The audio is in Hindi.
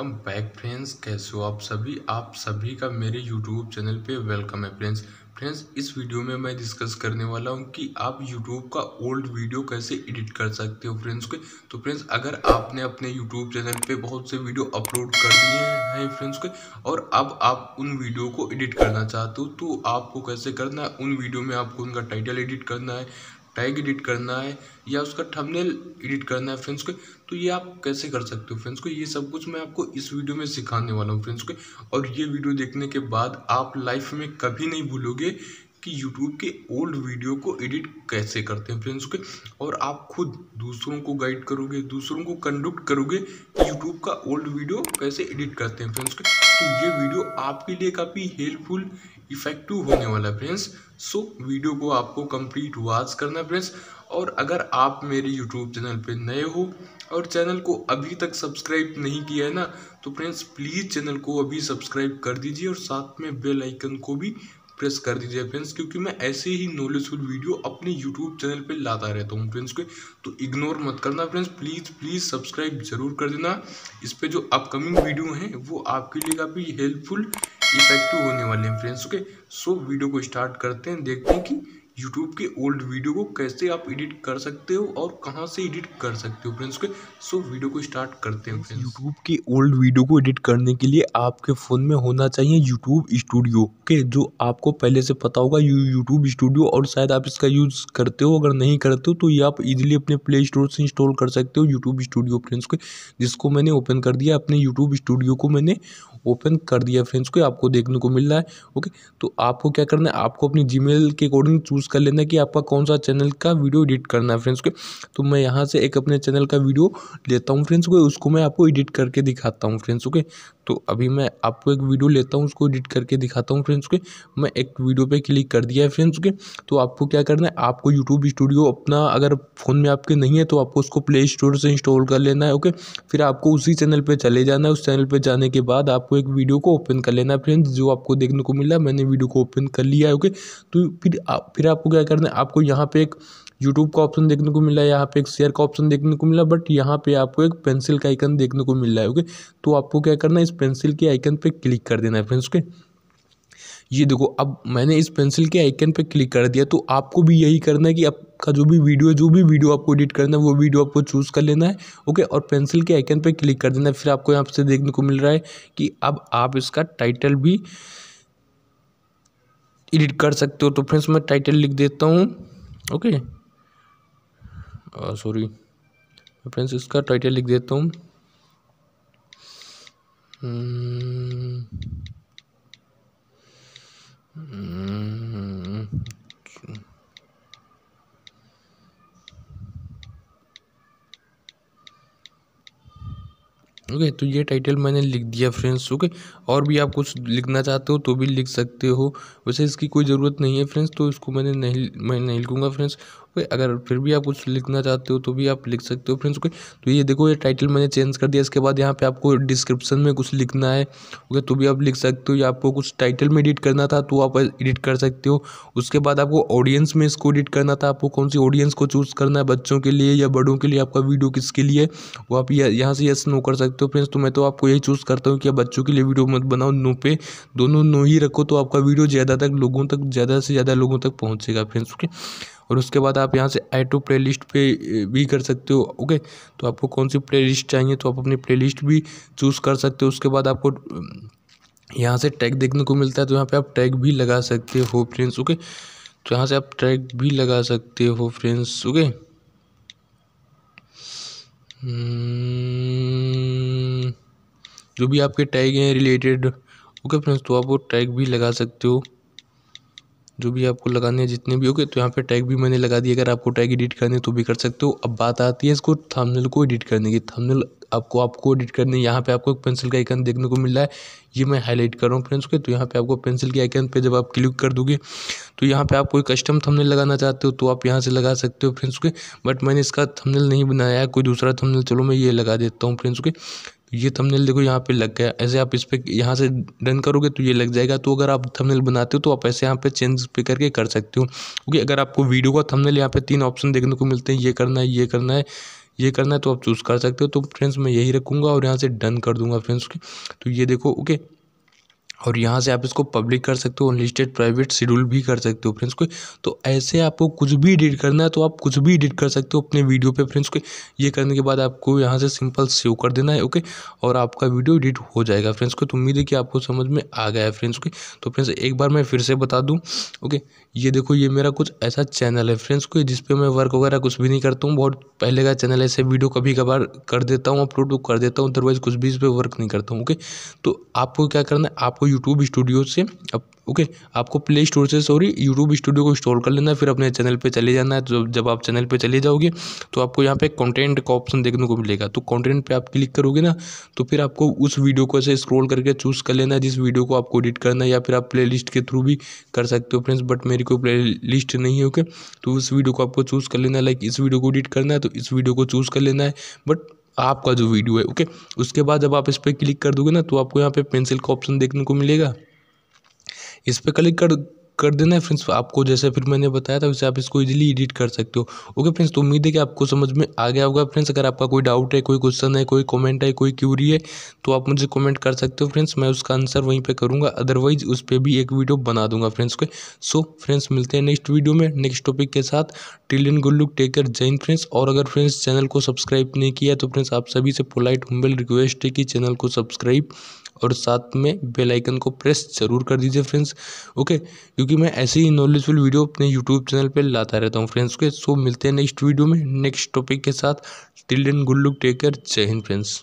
वेलकम बैक फ्रेंड्स कैसे हो आप सभी आप सभी का मेरे यूट्यूब चैनल पे वेलकम है फ्रेंड्स फ्रेंड्स इस वीडियो में मैं डिस्कस करने वाला हूँ कि आप यूट्यूब का ओल्ड वीडियो कैसे एडिट कर सकते हो फ्रेंड्स के तो फ्रेंड्स अगर आपने अपने यूट्यूब चैनल पे बहुत से वीडियो अपलोड कर दिए हैं फ्रेंड्स के और अब आप उन वीडियो को एडिट करना चाहते हो तो आपको कैसे करना है उन वीडियो में आपको उनका टाइटल एडिट करना है टैग एडिट करना है या उसका थंबनेल एडिट करना है फ्रेंड्स को तो ये आप कैसे कर सकते हो फ्रेंड्स को ये सब कुछ मैं आपको इस वीडियो में सिखाने वाला हूँ फ्रेंड्स को और ये वीडियो देखने के बाद आप लाइफ में कभी नहीं भूलोगे कि यूट्यूब के ओल्ड वीडियो को एडिट कैसे करते हैं फ्रेंड्स के और आप खुद दूसरों को गाइड करोगे दूसरों को कंडक्ट करोगे कि यूट्यूब का ओल्ड वीडियो कैसे एडिट करते हैं फ्रेंड्स के तो ये वीडियो आपके लिए काफ़ी हेल्पफुल इफेक्टिव होने वाला फ्रेंड्स सो वीडियो को आपको कंप्लीट वॉच करना फ्रेंड्स और अगर आप मेरे यूट्यूब चैनल पे नए हो और चैनल को अभी तक सब्सक्राइब नहीं किया है ना तो फ्रेंड्स प्लीज़ चैनल को अभी सब्सक्राइब कर दीजिए और साथ में बेल आइकन को भी प्रेस कर दीजिए फ्रेंड्स क्योंकि मैं ऐसे ही नॉलेजफुल वीडियो अपने यूट्यूब चैनल पे लाता रहता हूँ फ्रेंड्स को तो इग्नोर मत करना फ्रेंड्स प्लीज़ प्लीज़ सब्सक्राइब ज़रूर कर देना इस पर जो अपकमिंग वीडियो हैं वो आपके लिए काफ़ी हेल्पफुल इफेक्टिव तो होने वाले हैं फ्रेंड्स ओके सो वीडियो को स्टार्ट करते हैं देखते हैं कि यूट्यूब के ओल्ड वीडियो को कैसे आप एडिट कर सकते हो और कहाँ से एडिट कर सकते हो फ्रेंड्स के सो वीडियो को स्टार्ट करते हैं फ्रेंड्स यूट्यूब की ओल्ड वीडियो को एडिट करने के लिए आपके फ़ोन में होना चाहिए यूट्यूब स्टूडियो के जो आपको पहले से पता होगा यूट्यूब स्टूडियो और शायद आप इसका यूज़ करते हो अगर नहीं करते हो तो ये आप इजिली अपने प्ले स्टोर से इंस्टॉल कर सकते हो यूट्यूब स्टूडियो फ्रेंड्स को जिसको मैंने ओपन कर दिया अपने यूट्यूब स्टूडियो को मैंने ओपन कर दिया फ्रेंड्स को आपको देखने को मिल रहा है ओके तो आपको क्या करना है आपको अपनी जीमेल के अकॉर्डिंग चूज़ कर लेना कि आपका कौन सा चैनल का वीडियो एडिट करना है फ्रेंड्स को तो मैं यहाँ से एक अपने चैनल का वीडियो लेता हूँ फ्रेंड्स को उसको मैं आपको एडिट करके दिखाता हूँ फ्रेंड्स ओके तो अभी मैं आपको एक वीडियो लेता हूँ उसको एडिट करके दिखाता हूँ फ्रेंड्स के मैं एक वीडियो पे क्लिक कर दिया है फ्रेंड्स के तो आपको क्या करना है आपको यूट्यूब स्टूडियो अपना अगर फ़ोन में आपके नहीं है तो आपको उसको प्ले स्टोर से इंस्टॉल कर लेना है ओके फिर आपको उसी चैनल पर चले जाना है उस चैनल पर जाने के बाद आपको एक वीडियो को ओपन कर लेना है फ्रेंड्स जो आपको देखने को मिला मैंने वीडियो को ओपन कर लिया है ओके तो फिर आप फिर आप आपको क्या करना है आपको यहाँ पे एक यूट्यूब का ऑप्शन देखने को मिला है यहाँ पे एक शेयर का ऑप्शन देखने को मिला बट यहाँ पे आपको एक पेंसिल का आइकन देखने को मिल रहा है ओके तो आपको क्या करना है इस पेंसिल के आइकन पे क्लिक कर देना है फ्रेंड्स ओके ये देखो अब मैंने इस पेंसिल के आइकन पे क्लिक कर दिया तो आपको भी यही करना है कि आपका जो भी वीडियो है जो भी वीडियो आपको एडिट करना है वो वीडियो आपको चूज़ कर लेना है ओके और पेंसिल के आइकन पे क्लिक कर देना है फिर आपको यहाँ से देखने को मिल रहा है कि अब आप इसका टाइटल भी एडिट कर सकते हो तो फ्रेंड्स मैं टाइटल लिख देता हूँ ओके सॉरी फ्रेंड्स इसका टाइटल लिख देता हूँ Hmm. Hmm. ओके तो ये टाइटल मैंने लिख दिया फ्रेंड्स ओके और भी आप कुछ लिखना चाहते हो तो भी लिख सकते हो वैसे इसकी कोई ज़रूरत नहीं है फ्रेंड्स तो इसको मैंने नहीं मैं नहीं लिखूँगा फ्रेंड्स पे अगर फिर भी आप कुछ लिखना चाहते हो तो भी आप लिख सकते हो फ्रेंड्स कोई तो ये देखो ये टाइटल मैंने चेंज कर दिया इसके बाद यहाँ पे आपको डिस्क्रिप्शन में कुछ लिखना है ओके तो भी आप लिख सकते हो या आपको कुछ टाइटल में एडिट करना था तो आप एडिट कर सकते हो उसके बाद आपको ऑडियंस में इसको एडिट करना था आपको कौन सी ऑडियंस को चूज़ करना है बच्चों के लिए या बड़ों के लिए आपका वीडियो किसके लिए वो आप यहाँ से यस नो कर सकते हो फ्रेंड्स तो मैं तो आपको यही चूज़ करता हूँ कि आप बच्चों के लिए वीडियो मत बनाओ नो पे दोनों नो ही रखो तो आपका वीडियो ज़्यादा तक लोगों तक ज़्यादा से ज़्यादा लोगों तक पहुँचेगा फ्रेंड्स ओके और उसके बाद आप यहाँ से ऐड टू प्लेलिस्ट पे भी कर सकते हो ओके तो आपको कौन सी प्लेलिस्ट चाहिए तो आप अपनी प्लेलिस्ट भी चूज़ कर सकते हो उसके बाद आपको यहाँ से टैग देखने को मिलता है तो यहाँ पे आप टैग भी लगा सकते हो फ्रेंड्स ओके तो यहाँ से आप टैग भी लगा सकते हो फ्रेंड्स ओके जो भी आपके टैग हैं रिलेटेड ओके फ्रेंड्स तो आप वो टैग भी लगा सकते हो जो भी आपको लगाने हैं जितने भी हो गए तो यहाँ पे टैग भी मैंने लगा दिया अगर आपको टैग एडिट करने तो भी कर सकते हो अब बात आती है इसको थंबनेल को एडिट करने की थंबनेल आपको आपको एडिट करने यहाँ पे आपको एक पेंसिल का आइकन देखने को मिल रहा है ये मैं हाईलाइट कर रहा हूँ फ्रेंड्स के तो यहाँ पे आपको पेंसिल के आइकन पे जब आप क्लिक कर दोगे तो यहाँ पे आप कोई कस्टम थंबनेल लगाना चाहते हो तो आप यहाँ से लगा सकते हो फ्रेंड्स के बट मैंने इसका थंबनेल नहीं बनाया है कोई दूसरा थंबनेल चलो मैं ये लगा देता हूँ फ्रेंड्स के ये थंबनेल देखो यहाँ पे लग गया ऐसे आप इस पर यहाँ से डन करोगे तो ये लग जाएगा तो अगर आप थंबनेल बनाते हो तो आप ऐसे यहाँ पे चेंज पे करके कर सकते हो क्योंकि अगर आपको वीडियो का थंबनेल यहाँ पे तीन ऑप्शन देखने को मिलते हैं ये करना है ये करना है ये करना है तो आप चूज़ कर सकते हो तो फ्रेंड्स मैं यही रखूँगा और यहाँ से डन कर दूँगा फ्रेंड्स तो ये देखो ओके और यहाँ से आप इसको पब्लिक कर सकते हो अनलिस्टेड प्राइवेट शेड्यूल भी कर सकते हो फ्रेंड्स को तो ऐसे आपको कुछ भी एडिट करना है तो आप कुछ भी एडिट कर सकते हो अपने वीडियो पे फ्रेंड्स को ये करने के बाद आपको यहाँ से सिंपल सेव कर देना है ओके और आपका वीडियो एडिट हो जाएगा फ्रेंड्स को तो उम्मीद है कि आपको समझ में आ गया है फ्रेंड्स को तो फ्रेंड्स एक बार मैं फिर से बता दूँ ओके ये देखो ये मेरा कुछ ऐसा चैनल है फ्रेंड्स को जिस पर मैं वर्क वगैरह कुछ भी नहीं करता हूँ बहुत पहले का चैनल ऐसे वीडियो कभी कभार कर देता हूँ अपलोड कर देता हूँ अदरवाइज़ कुछ भी इस पर वर्क नहीं करता हूँ ओके तो आपको क्या करना है आपको यूट्यूब स्टूडियो से अब ओके आपको प्ले स्टोर से सॉरी यूट्यूब स्टूडियो को इंस्टॉल कर लेना है फिर अपने चैनल पे चले जाना है तो जब आप चैनल पे चले जाओगे तो आपको यहाँ पे कंटेंट का ऑप्शन देखने को मिलेगा तो कंटेंट पे आप क्लिक करोगे ना तो फिर आपको उस वीडियो को ऐसे स्क्रॉल करके चूज़ कर लेना है जिस वीडियो को आपको एडिट करना है या फिर आप प्ले के थ्रू भी कर सकते हो फ्रेंड्स बट मेरी कोई प्ले नहीं है ओके तो उस वीडियो को आपको चूज़ कर लेना है लाइक इस वीडियो को एडिट करना है तो इस वीडियो को चूज़ कर लेना है बट आपका जो वीडियो है ओके उसके बाद जब आप इस पर क्लिक कर दोगे ना तो आपको यहाँ पे पेंसिल का ऑप्शन देखने को मिलेगा इस पर क्लिक कर कर देना है फ्रेंड्स आपको जैसे फिर मैंने बताया था वैसे आप इसको इजीली एडिट कर सकते हो ओके फ्रेंड्स तो उम्मीद है कि आपको समझ में आ गया होगा फ्रेंड्स अगर आपका कोई डाउट है कोई क्वेश्चन है कोई कॉमेंट है कोई क्यूरी है तो आप मुझे कॉमेंट कर सकते हो फ्रेंड्स मैं उसका आंसर वहीं पर करूँगा अदरवाइज उस पर भी एक वीडियो बना दूंगा फ्रेंड्स को सो फ्रेंड्स मिलते हैं नेक्स्ट वीडियो में नेक्स्ट टॉपिक के साथ टिल एंड गुड लुक टेकर जैन फ्रेंड्स और अगर फ्रेंड्स चैनल को सब्सक्राइब नहीं किया तो फ्रेंड्स आप सभी से पोलाइट हम्बल रिक्वेस्ट है कि चैनल को सब्सक्राइब और साथ में बेल आइकन को प्रेस जरूर कर दीजिए फ्रेंड्स ओके क्योंकि मैं ऐसे ही नॉलेजफुल वीडियो अपने यूट्यूब चैनल पर लाता रहता हूँ फ्रेंड्स के सो मिलते हैं नेक्स्ट वीडियो में नेक्स्ट टॉपिक के साथ टिल एंड good luck take care Jai Hind friends